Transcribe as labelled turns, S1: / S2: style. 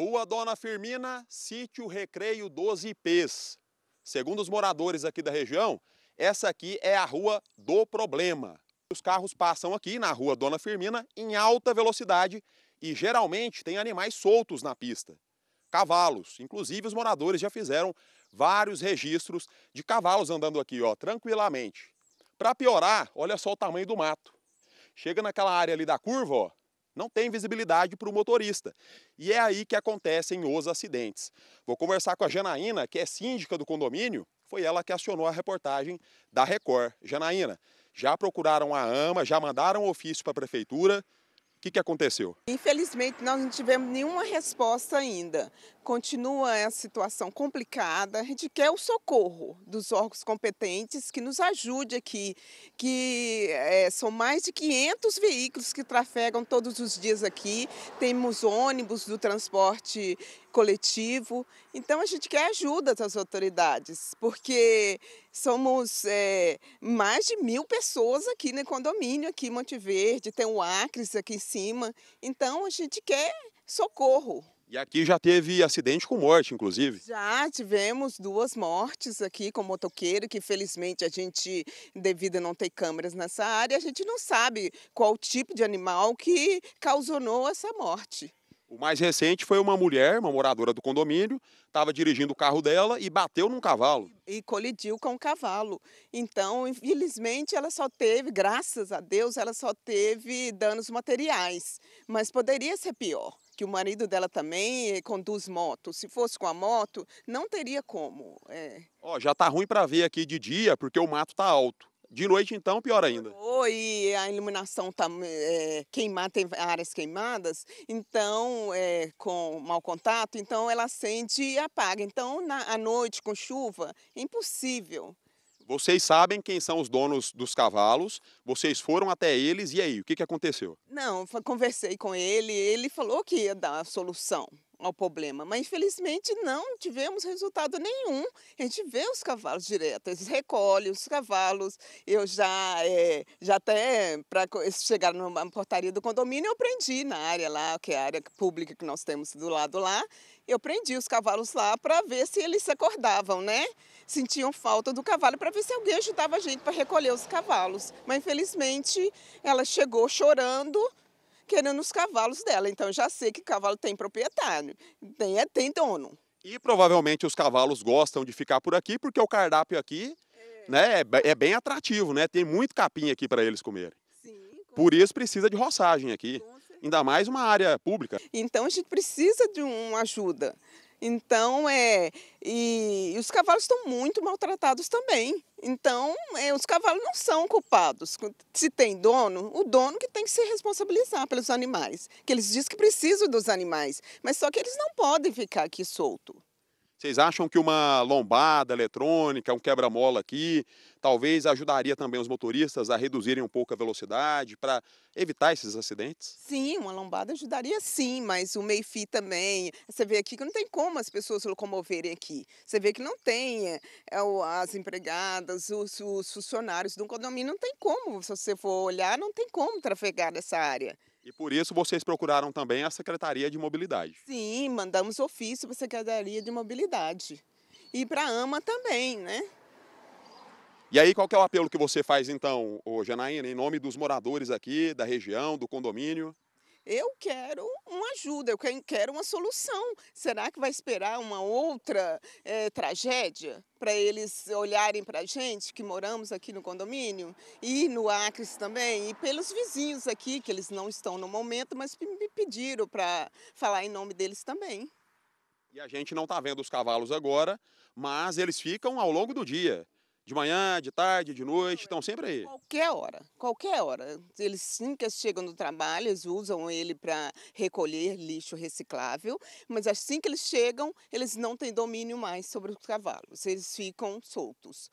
S1: Rua Dona Firmina, sítio Recreio 12 Ps. Segundo os moradores aqui da região, essa aqui é a rua do problema. Os carros passam aqui na Rua Dona Firmina em alta velocidade e geralmente tem animais soltos na pista. Cavalos, inclusive os moradores já fizeram vários registros de cavalos andando aqui, ó, tranquilamente. Para piorar, olha só o tamanho do mato. Chega naquela área ali da curva, ó, não tem visibilidade para o motorista. E é aí que acontecem os acidentes. Vou conversar com a Janaína, que é síndica do condomínio, foi ela que acionou a reportagem da Record. Janaína, já procuraram a AMA, já mandaram ofício para a prefeitura, o que, que aconteceu?
S2: Infelizmente, nós não tivemos nenhuma resposta ainda. Continua a situação complicada. A gente quer o socorro dos órgãos competentes que nos ajude aqui, que é, são mais de 500 veículos que trafegam todos os dias aqui. Temos ônibus do transporte coletivo. Então, a gente quer ajuda das autoridades, porque Somos é, mais de mil pessoas aqui no né, condomínio, aqui em Monte Verde, tem o Acres aqui em cima. Então a gente quer socorro.
S1: E aqui já teve acidente com morte, inclusive?
S2: Já tivemos duas mortes aqui com motoqueiro, que felizmente a gente, devido a não ter câmeras nessa área, a gente não sabe qual tipo de animal que causou essa morte.
S1: O mais recente foi uma mulher, uma moradora do condomínio, estava dirigindo o carro dela e bateu num cavalo.
S2: E colidiu com o cavalo. Então, infelizmente, ela só teve, graças a Deus, ela só teve danos materiais. Mas poderia ser pior que o marido dela também eh, conduz moto. Se fosse com a moto, não teria como. É.
S1: Ó, já está ruim para ver aqui de dia, porque o mato está alto. De noite, então, pior ainda.
S2: Oi, e a iluminação está é, eh, queimada, tem áreas queimadas, então, é, com mau contato, então ela acende e apaga. Então, na, à noite, com chuva, é impossível.
S1: Vocês sabem quem são os donos dos cavalos, vocês foram até eles, e aí, o que, que aconteceu?
S2: Não, conversei com ele, ele falou que ia dar a solução ao problema, mas infelizmente não tivemos resultado nenhum. A gente vê os cavalos direto, eles recolhem os cavalos. Eu já, é, já até, para chegar numa portaria do condomínio, eu prendi na área lá, que é a área pública que nós temos do lado lá, eu prendi os cavalos lá para ver se eles se acordavam, né? Sentiam falta do cavalo para ver se alguém ajudava a gente para recolher os cavalos. Mas infelizmente ela chegou chorando querendo os cavalos dela. Então já sei que cavalo tem proprietário, tem, é, tem dono.
S1: E provavelmente os cavalos gostam de ficar por aqui porque o cardápio aqui é, né, é, é bem atrativo, né? Tem muito capim aqui para eles comerem. Sim, por isso precisa de roçagem aqui, ainda mais uma área pública. Então a gente precisa de
S2: uma ajuda. Então, é. E, e os cavalos estão muito maltratados também. Então, é, os cavalos não são culpados. Se tem dono, o dono que tem que se responsabilizar pelos animais. Que eles dizem que precisam dos animais, mas só que eles não podem ficar aqui solto.
S1: Vocês acham que uma lombada eletrônica, um quebra-mola aqui, talvez ajudaria também os motoristas a reduzirem um pouco a velocidade para evitar esses acidentes?
S2: Sim, uma lombada ajudaria sim, mas o MEIFI também. Você vê aqui que não tem como as pessoas se locomoverem aqui. Você vê que não tem é, é as empregadas, os, os funcionários do condomínio, não tem como. Se você for olhar, não tem como trafegar nessa área.
S1: E por isso vocês procuraram também a Secretaria de Mobilidade.
S2: Sim, mandamos ofício para a Secretaria de Mobilidade. E para a AMA também, né?
S1: E aí, qual é o apelo que você faz então, ô Janaína, em nome dos moradores aqui da região, do condomínio?
S2: eu quero uma ajuda, eu quero uma solução. Será que vai esperar uma outra é, tragédia para eles olharem para a gente que moramos aqui no condomínio e no Acres também e pelos vizinhos aqui que eles não estão no momento, mas me pediram para falar em nome deles também.
S1: E a gente não está vendo os cavalos agora, mas eles ficam ao longo do dia. De manhã, de tarde, de noite, estão sempre aí.
S2: Qualquer hora, qualquer hora. Eles sim que chegam do trabalho, eles usam ele para recolher lixo reciclável, mas assim que eles chegam, eles não têm domínio mais sobre os cavalos, eles ficam soltos.